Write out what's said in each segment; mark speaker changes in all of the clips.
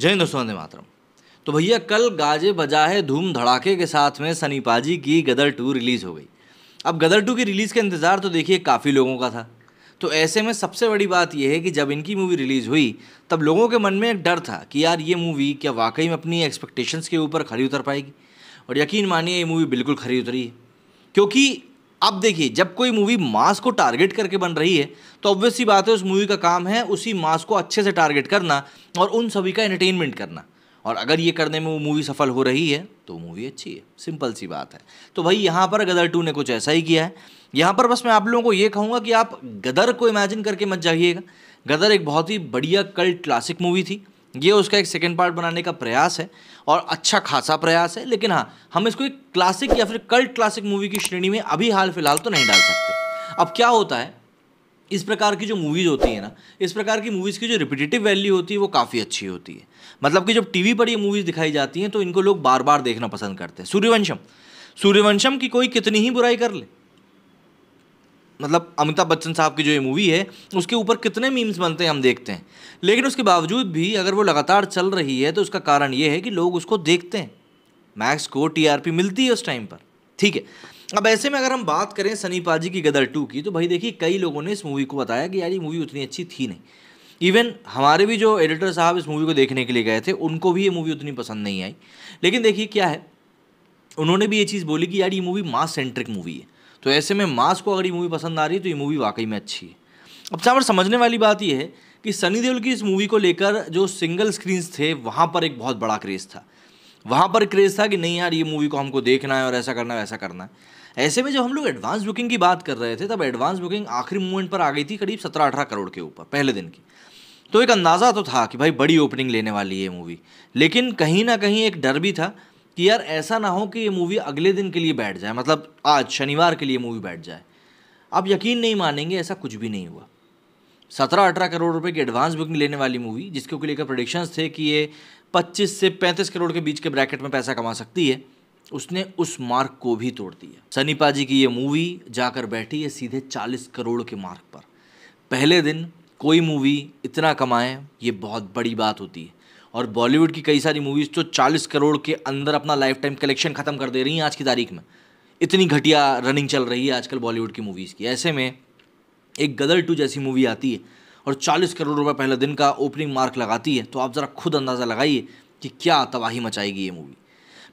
Speaker 1: जय हिंद दोस्तों वंदे मातरम तो भैया कल गाजे बजाहे धूम धड़ाके के साथ में सनीपाजी की गदर टू रिलीज़ हो गई अब गदर टू की रिलीज़ का इंतज़ार तो देखिए काफ़ी लोगों का था तो ऐसे में सबसे बड़ी बात यह है कि जब इनकी मूवी रिलीज़ हुई तब लोगों के मन में एक डर था कि यार ये मूवी क्या वाकई में अपनी एक्सपेक्टेशंस के ऊपर खरी उतर पाएगी और यकीन मानिए ये मूवी बिल्कुल खरी उतरी है क्योंकि अब देखिए जब कोई मूवी मास को टारगेट करके बन रही है तो ऑब्वियस सी बात है उस मूवी का काम है उसी मास को अच्छे से टारगेट करना और उन सभी का एंटरटेनमेंट करना और अगर ये करने में वो मूवी सफल हो रही है तो मूवी अच्छी है सिंपल सी बात है तो भाई यहाँ पर गदर टू ने कुछ ऐसा ही किया है यहाँ पर बस मैं आप लोगों को ये कहूँगा कि आप गदर को इमेजिन करके मत जाइएगा गदर एक बहुत ही बढ़िया कल्ट क्लासिक मूवी थी ये उसका एक सेकेंड पार्ट बनाने का प्रयास है और अच्छा खासा प्रयास है लेकिन हाँ हम इसको एक क्लासिक या फिर कल्ट क्लासिक मूवी की श्रेणी में अभी हाल फिलहाल तो नहीं डाल सकते अब क्या होता है इस प्रकार की जो मूवीज़ होती है ना इस प्रकार की मूवीज़ की जो रिपीटेटिव वैल्यू होती है वो काफ़ी अच्छी होती है मतलब कि जब टीवी पर ये मूवीज़ दिखाई जाती हैं तो इनको लोग बार बार देखना पसंद करते हैं सूर्यवंशम सूर्यवंशम की कोई कितनी ही बुराई कर ले मतलब अमिताभ बच्चन साहब की जो ये मूवी है उसके ऊपर कितने मीम्स बनते हैं हम देखते हैं लेकिन उसके बावजूद भी अगर वो लगातार चल रही है तो उसका कारण ये है कि लोग उसको देखते हैं मैक्स को टीआरपी मिलती है उस टाइम पर ठीक है अब ऐसे में अगर हम बात करें सनी पाजी की गदर टू की तो भाई देखिए कई लोगों ने इस मूवी को बताया कि यार ये मूवी उतनी अच्छी थी नहीं इवन हमारे भी जो एडिटर साहब इस मूवी को देखने के लिए गए थे उनको भी ये मूवी उतनी पसंद नहीं आई लेकिन देखिए क्या है उन्होंने भी ये चीज़ बोली कि यार ये मूवी मास सेंट्रिक मूवी है तो ऐसे में मास को अगर ये मूवी पसंद आ रही है तो ये मूवी वाकई में अच्छी है अब चावर समझने वाली बात यह है कि सनी देओल की इस मूवी को लेकर जो सिंगल स्क्रीन्स थे वहाँ पर एक बहुत बड़ा क्रेज़ था वहाँ पर क्रेज़ था कि नहीं यार ये मूवी को हमको देखना है और ऐसा करना है वैसा करना है ऐसे में जब हम लोग एडवांस बुकिंग की बात कर रहे थे तब एडवांस बुकिंग आखिरी मूवमेंट पर आ गई थी करीब सत्रह अठारह करोड़ के ऊपर पहले दिन की तो एक अंदाज़ा तो था कि भाई बड़ी ओपनिंग लेने वाली है मूवी लेकिन कहीं ना कहीं एक डर भी था कि यार ऐसा ना हो कि ये मूवी अगले दिन के लिए बैठ जाए मतलब आज शनिवार के लिए मूवी बैठ जाए आप यकीन नहीं मानेंगे ऐसा कुछ भी नहीं हुआ सत्रह अठारह करोड़ रुपए की एडवांस बुकिंग लेने वाली मूवी जिसके लेकर प्रोडिक्शंस थे कि ये पच्चीस से पैंतीस करोड़ के बीच के ब्रैकेट में पैसा कमा सकती है उसने उस मार्क को भी तोड़ दिया सनी पाजी की ये मूवी जाकर बैठी है सीधे चालीस करोड़ के मार्क पर पहले दिन कोई मूवी इतना कमाए ये बहुत बड़ी बात होती है और बॉलीवुड की कई सारी मूवीज़ तो 40 करोड़ के अंदर अपना लाइफ टाइम कलेक्शन ख़त्म कर दे रही हैं आज की तारीख में इतनी घटिया रनिंग चल रही है आजकल बॉलीवुड की मूवीज़ की ऐसे में एक गदर टू जैसी मूवी आती है और 40 करोड़ रुपए पहले दिन का ओपनिंग मार्क लगाती है तो आप ज़रा खुद अंदाज़ा लगाइए कि क्या तबाही मचाएगी ये मूवी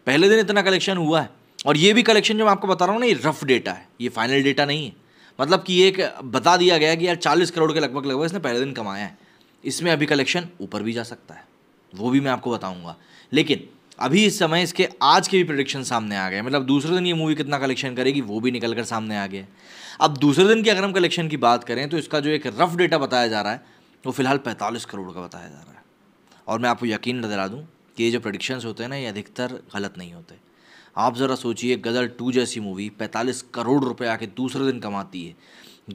Speaker 1: पहले दिन इतना कलेक्शन हुआ है और ये भी कलेक्शन जो मैं आपको बता रहा हूँ ना ये रफ डेटा है ये फाइनल डेटा नहीं है मतलब कि ये एक बता दिया गया कि यार चालीस करोड़ के लगभग लगभग इसने पहले दिन कमाया है इसमें अभी कलेक्शन ऊपर भी जा सकता है वो भी मैं आपको बताऊँगा लेकिन अभी इस समय इसके आज के भी प्रोडिक्शन सामने आ गए मतलब दूसरे दिन ये मूवी कितना कलेक्शन करेगी वो भी निकल कर सामने आ गया अब दूसरे दिन की अगर हम कलेक्शन की बात करें तो इसका जो एक रफ डेटा बताया जा रहा है वो फिलहाल पैंतालीस करोड़ का बताया जा रहा है और मैं आपको यकीन दिला दूँ कि ये जो प्रडिक्शंस होते हैं ना ये अधिकतर गलत नहीं होते आप ज़रा सोचिए गज़ल टू जैसी मूवी पैंतालीस करोड़ रुपये आके दूसरे दिन कमाती है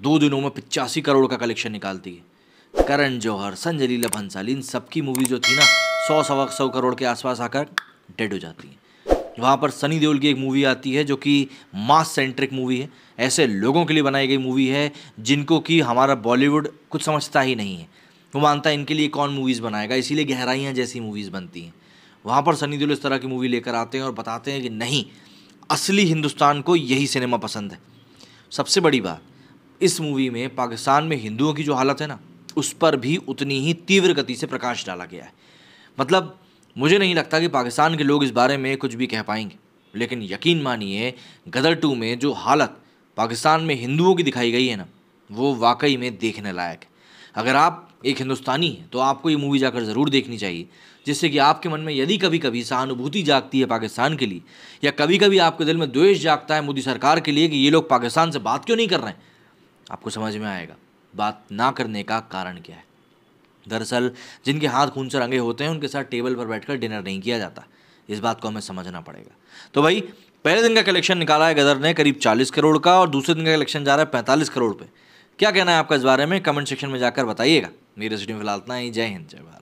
Speaker 1: दो दिनों में पिचासी करोड़ का कलेक्शन निकालती है करण जौहर संजय लीला भंसाली इन सबकी मूवी जो थी ना सौ सवा सौ करोड़ के आसपास आकर डेड हो जाती हैं वहाँ पर सनी देओल की एक मूवी आती है जो कि मास सेंट्रिक मूवी है ऐसे लोगों के लिए बनाई गई मूवी है जिनको कि हमारा बॉलीवुड कुछ समझता ही नहीं है वो मानता है इनके लिए कौन मूवीज़ बनाएगा इसीलिए गहराइयाँ जैसी मूवीज़ बनती हैं वहाँ पर सनी देओल इस तरह की मूवी लेकर आते हैं और बताते हैं कि नहीं असली हिंदुस्तान को यही सिनेमा पसंद है सबसे बड़ी बात इस मूवी में पाकिस्तान में हिंदुओं की जो हालत है ना उस पर भी उतनी ही तीव्र गति से प्रकाश डाला गया है मतलब मुझे नहीं लगता कि पाकिस्तान के लोग इस बारे में कुछ भी कह पाएंगे लेकिन यकीन मानिए गदर टू में जो हालत पाकिस्तान में हिंदुओं की दिखाई गई है ना वो वाकई में देखने लायक है अगर आप एक हिंदुस्तानी हैं तो आपको ये मूवी जाकर ज़रूर देखनी चाहिए जिससे कि आपके मन में यदि कभी कभी सहानुभूति जागती है पाकिस्तान के लिए या कभी कभी आपके दिल में द्वेष जागता है मोदी सरकार के लिए कि ये लोग पाकिस्तान से बात क्यों नहीं कर रहे हैं आपको समझ में आएगा बात ना करने का कारण क्या है दरअसल जिनके हाथ खून से रंगे होते हैं उनके साथ टेबल पर बैठकर डिनर नहीं किया जाता इस बात को हमें समझना पड़ेगा तो भाई पहले दिन का कलेक्शन निकाला है गदर ने करीब 40 करोड़ का और दूसरे दिन का कलेक्शन जा रहा है 45 करोड़ पे क्या कहना है आपका इस बारे में कमेंट सेक्शन में जाकर बताइएगा मेरे रेसिडियो फिलहाल इतना ही जय हिंद जय भारत